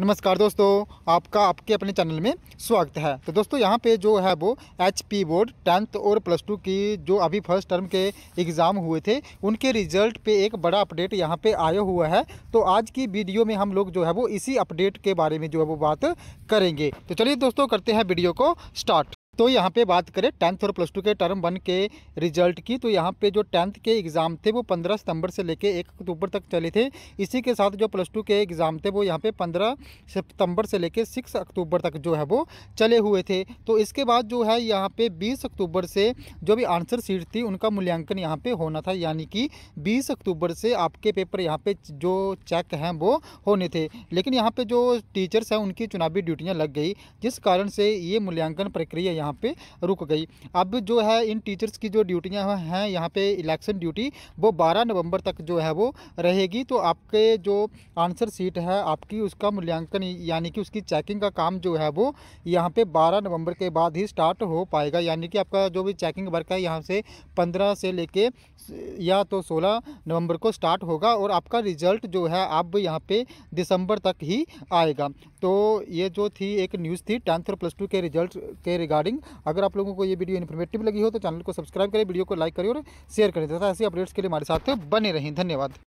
नमस्कार दोस्तों आपका आपके अपने चैनल में स्वागत है तो दोस्तों यहाँ पे जो है वो एच पी बोर्ड टेंथ और प्लस टू की जो अभी फर्स्ट टर्म के एग्ज़ाम हुए थे उनके रिजल्ट पे एक बड़ा अपडेट यहाँ पे आया हुआ है तो आज की वीडियो में हम लोग जो है वो इसी अपडेट के बारे में जो है वो बात करेंगे तो चलिए दोस्तों करते हैं वीडियो को स्टार्ट तो यहाँ पे बात करें टेंथ और प्लस टू के टर्म वन के रिजल्ट की तो यहाँ पे जो टेंथ के एग्ज़ाम थे वो पंद्रह सितंबर से लेके एक अक्टूबर तक चले थे इसी के साथ जो प्लस टू के एग्ज़ाम थे वो यहाँ पे पंद्रह सितंबर से लेके सिक्स अक्टूबर तक जो है वो चले हुए थे तो इसके बाद जो है यहाँ पर बीस अक्टूबर से जो भी आंसर सीट थी उनका मूल्यांकन यहाँ पर होना था यानी कि बीस अक्टूबर से आपके पेपर यहाँ पर जो चेक हैं वो होने थे लेकिन यहाँ पर जो टीचर्स हैं उनकी चुनावी ड्यूटियाँ लग गई जिस कारण से ये मूल्यांकन प्रक्रिया यहाँ यहाँ पे रुक गई अब जो है इन टीचर्स की जो ड्यूटियाँ हैं यहाँ पे इलेक्शन ड्यूटी वो 12 नवंबर तक जो है वो रहेगी तो आपके जो आंसर सीट है आपकी उसका मूल्यांकन यानी कि उसकी चेकिंग का काम जो है वो यहाँ पे 12 नवंबर के बाद ही स्टार्ट हो पाएगा यानी कि आपका जो भी चेकिंग वर्क है यहाँ से पंद्रह से लेके या तो 16 नवंबर को स्टार्ट होगा और आपका रिजल्ट जो है अब यहाँ पे दिसंबर तक ही आएगा तो ये जो थी एक न्यूज़ थी टेंथ और प्लस टू के रिजल्ट के रिगार्डिंग रिगार्डिंग अगर आप लोगों को ये वीडियो इन्फॉर्मेटिव लगी हो तो चैनल को सब्सक्राइब करें वीडियो को लाइक करें और शेयर करें तथा ऐसी अपडेट्स के लिए हमारे साथ बने रहें धन्यवाद